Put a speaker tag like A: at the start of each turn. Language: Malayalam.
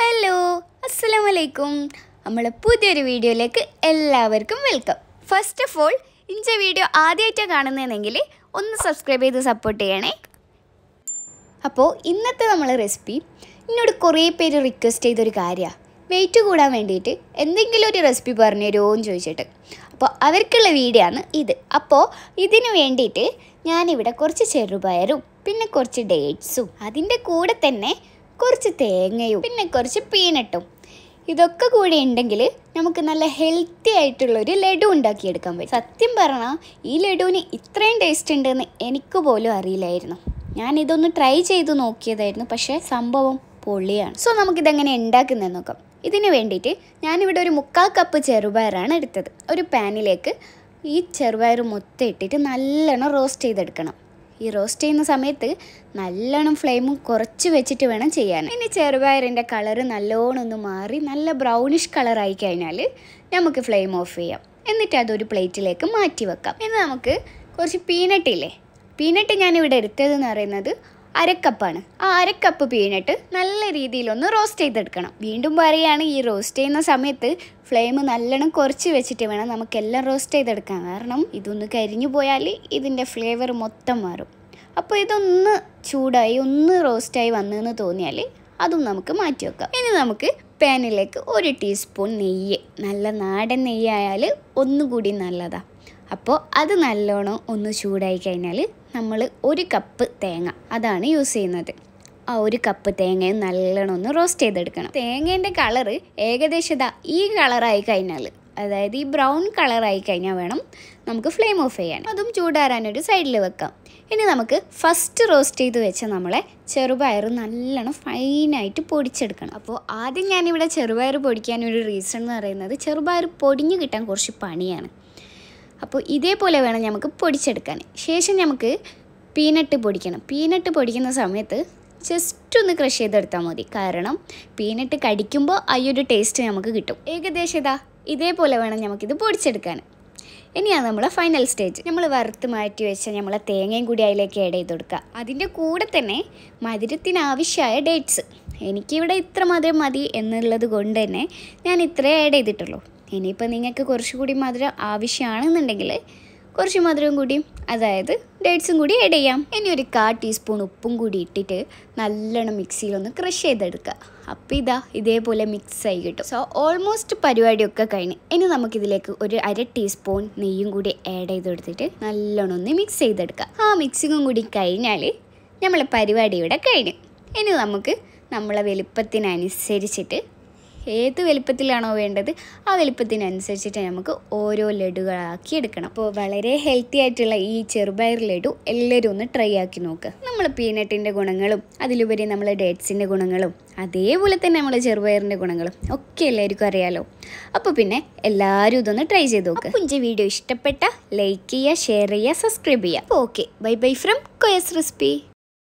A: ഹലോ അസ്സലാമു വലൈക്കും നമ്മൾ പുതിയൊരു വീഡിയോയിലേക്ക് എല്ലാവർക്കും വെൽക്കം ഫസ്റ്റ് ഓഫ് ഓൾ ഇഞ്ച വീഡിയോ ആദ്യമായിട്ടാണ് കാണുന്നതെങ്കിൽ ഒന്ന് സബ്സ്ക്രൈബ് ചെയ്ത് സപ്പോർട്ട് ചെയ്യണേ അപ്പോൾ ഇന്നത്തെ നമ്മൾ റെസിപ്പി എന്നോട് കുറേ പേര് റിക്വസ്റ്റ് ചെയ്തൊരു കാര്യമാണ് വെയിറ്റ് കൂടാൻ വേണ്ടിയിട്ട് എന്തെങ്കിലും ഒരു റെസിപ്പി പറഞ്ഞു തരുമോ എന്ന് ചോദിച്ചിട്ട് അപ്പോൾ അവർക്കുള്ള വീഡിയോ ആണ് ഇത് അപ്പോൾ ഇതിന് വേണ്ടിയിട്ട് ഞാനിവിടെ കുറച്ച് ചെറുപയറും പിന്നെ കുറച്ച് ഡേറ്റ്സും അതിൻ്റെ കൂടെ തന്നെ കുറച്ച് തേങ്ങയും പിന്നെ കുറച്ച് പീനട്ടും ഇതൊക്കെ കൂടി ഉണ്ടെങ്കിൽ നമുക്ക് നല്ല ഹെൽത്തി ആയിട്ടുള്ളൊരു ലഡു ഉണ്ടാക്കിയെടുക്കാൻ പറ്റും സത്യം പറഞ്ഞാൽ ഈ ലഡുവിന് ഇത്രയും ടേസ്റ്റ് ഉണ്ടെന്ന് എനിക്ക് പോലും അറിയില്ലായിരുന്നു ഞാൻ ഇതൊന്ന് ട്രൈ ചെയ്ത് നോക്കിയതായിരുന്നു പക്ഷേ സംഭവം പൊള്ളിയാണ് സോ നമുക്കിതെങ്ങനെ ഉണ്ടാക്കുന്നത് നോക്കാം ഇതിന് വേണ്ടിയിട്ട് ഞാനിവിടെ ഒരു മുക്കാൽ കപ്പ് ചെറുപയറാണ് എടുത്തത് ഒരു പാനിലേക്ക് ഈ ചെറുപയർ മൊത്തം ഇട്ടിട്ട് നല്ലോണം റോസ്റ്റ് ചെയ്തെടുക്കണം ഈ റോസ്റ്റ് ചെയ്യുന്ന സമയത്ത് നല്ലോണം ഫ്ലെയിമും കുറച്ച് വെച്ചിട്ട് വേണം ചെയ്യാൻ ഇനി ചെറുപയറിൻ്റെ കളറ് നല്ലോണം ഒന്ന് മാറി നല്ല ബ്രൗണിഷ് കളറായി കഴിഞ്ഞാൽ നമുക്ക് ഫ്ലെയിം ഓഫ് ചെയ്യാം എന്നിട്ട് അതൊരു പ്ലേറ്റിലേക്ക് മാറ്റി വെക്കാം ഇനി നമുക്ക് കുറച്ച് പീനട്ടില്ലേ പീനട്ട് ഞാനിവിടെ എടുത്തതെന്ന് പറയുന്നത് അരക്കപ്പാണ് ആ അരക്കപ്പ് പീനട്ട് നല്ല രീതിയിലൊന്ന് റോസ്റ്റ് ചെയ്തെടുക്കണം വീണ്ടും പറയുകയാണ് ഈ റോസ്റ്റ് ചെയ്യുന്ന സമയത്ത് ഫ്ലെയിം നല്ലോണം കുറച്ച് വെച്ചിട്ട് വേണം നമുക്കെല്ലാം റോസ്റ്റ് ചെയ്തെടുക്കാൻ കാരണം ഇതൊന്ന് കരിഞ്ഞു പോയാൽ ഇതിൻ്റെ ഫ്ലേവർ മൊത്തം മാറും അപ്പോൾ ഇതൊന്ന് ചൂടായി ഒന്ന് റോസ്റ്റായി വന്നതെന്ന് തോന്നിയാൽ അതും നമുക്ക് മാറ്റി വെക്കാം ഇനി നമുക്ക് പാനിലേക്ക് ഒരു ടീസ്പൂൺ നെയ്യ് നല്ല നാടൻ നെയ്യായാൽ ഒന്നുകൂടി നല്ലതാണ് അപ്പോൾ അത് നല്ലോണം ഒന്ന് ചൂടായി കഴിഞ്ഞാൽ നമ്മൾ ഒരു കപ്പ് തേങ്ങ അതാണ് യൂസ് ചെയ്യുന്നത് ആ ഒരു കപ്പ് തേങ്ങയും നല്ലോണം ഒന്ന് റോസ്റ്റ് ചെയ്തെടുക്കണം തേങ്ങേൻ്റെ കളറ് ഏകദേശം ഇതാ ഈ കളറായി കഴിഞ്ഞാൽ അതായത് ഈ ബ്രൗൺ കളറായി കഴിഞ്ഞാൽ വേണം നമുക്ക് ഫ്ലെയിം ഓഫ് ചെയ്യാൻ അതും ചൂടാറാനൊരു സൈഡിൽ വെക്കാം ഇനി നമുക്ക് ഫസ്റ്റ് റോസ്റ്റ് ചെയ്ത് വെച്ച നമ്മളെ ചെറുപയർ നല്ലോണം ഫൈനായിട്ട് പൊടിച്ചെടുക്കണം അപ്പോൾ ആദ്യം ഞാനിവിടെ ചെറുപയർ പൊടിക്കാനൊരു റീസൺ എന്ന് പറയുന്നത് ചെറുപയർ പൊടിഞ്ഞു കിട്ടാൻ കുറച്ച് പണിയാണ് അപ്പോൾ ഇതേപോലെ വേണം നമുക്ക് പൊടിച്ചെടുക്കാൻ ശേഷം നമുക്ക് പീനട്ട് പൊടിക്കണം പീനട്ട് പൊടിക്കുന്ന സമയത്ത് ജസ്റ്റ് ഒന്ന് ക്രഷ് ചെയ്തെടുത്താൽ മതി കാരണം പീനട്ട് കടിക്കുമ്പോൾ ആ ഒരു ടേസ്റ്റ് നമുക്ക് കിട്ടും ഏകദേശം ഇതാ ഇതേപോലെ വേണം നമുക്കിത് പൊടിച്ചെടുക്കാൻ ഇനിയാണ് നമ്മളെ ഫൈനൽ സ്റ്റേജ് നമ്മൾ വറുത്ത് മാറ്റി വെച്ച നമ്മളെ തേങ്ങയും കൂടി അതിലേക്ക് ആഡ് ചെയ്ത് കൊടുക്കുക അതിൻ്റെ കൂടെ തന്നെ മധുരത്തിനാവശ്യമായ ഡേറ്റ്സ് എനിക്കിവിടെ ഇത്ര മധുരം മതി എന്നുള്ളത് കൊണ്ട് തന്നെ ഞാൻ ഇത്രയേ ആഡ് ചെയ്തിട്ടുള്ളൂ ഇനിയിപ്പോൾ നിങ്ങൾക്ക് കുറച്ചുകൂടി മധുരം ആവശ്യമാണെന്നുണ്ടെങ്കിൽ കുറച്ച് മധുരവും കൂടി അതായത് ഡേറ്റ്സും കൂടി ആഡ് ചെയ്യാം ഇനി ഒരു കാ ടീസ്പൂൺ ഉപ്പും കൂടി ഇട്ടിട്ട് നല്ലോണം മിക്സിയിലൊന്ന് ക്രഷ് ചെയ്തെടുക്കുക അപ്പോൾ ഇതാ ഇതേപോലെ മിക്സ് ആയി കിട്ടും സോ ഓൾമോസ്റ്റ് പരിപാടിയൊക്കെ കഴിഞ്ഞ് ഇനി നമുക്കിതിലേക്ക് ഒരു അര ടീസ്പൂൺ നെയ്യും കൂടി ആഡ് ചെയ്ത് കൊടുത്തിട്ട് നല്ലോണം ഒന്ന് മിക്സ് ചെയ്തെടുക്കുക ആ മിക്സിങ്ങും കൂടി കഴിഞ്ഞാൽ നമ്മളെ പരിപാടി ഇവിടെ ഇനി നമുക്ക് നമ്മളെ വലുപ്പത്തിനനുസരിച്ചിട്ട് ഏത് വലിപ്പത്തിലാണോ വേണ്ടത് ആ വലിപ്പത്തിനനുസരിച്ചിട്ട് നമുക്ക് ഓരോ ലഡുകളാക്കി എടുക്കണം അപ്പോൾ വളരെ ഹെൽത്തി ആയിട്ടുള്ള ഈ ചെറുപയർ ലഡു എല്ലാവരും ഒന്ന് ട്രൈ ആക്കി നോക്കുക നമ്മൾ പീനട്ടിൻ്റെ ഗുണങ്ങളും അതിലുപരി നമ്മൾ ഡേറ്റ്സിൻ്റെ ഗുണങ്ങളും അതേപോലെ തന്നെ നമ്മൾ ചെറുപയറിൻ്റെ ഗുണങ്ങളും ഒക്കെ എല്ലാവർക്കും അറിയാലോ അപ്പോൾ പിന്നെ എല്ലാവരും ഇതൊന്ന് ട്രൈ ചെയ്ത് നോക്കുക പുഞ്ച വീഡിയോ ഇഷ്ടപ്പെട്ട ലൈക്ക് ചെയ്യുക ഷെയർ ചെയ്യുക സബ്സ്ക്രൈബ് ചെയ്യുക അപ്പോൾ ഓക്കെ ബൈ ബൈ ഫ്രം കൊയസ് റെസിപ്പി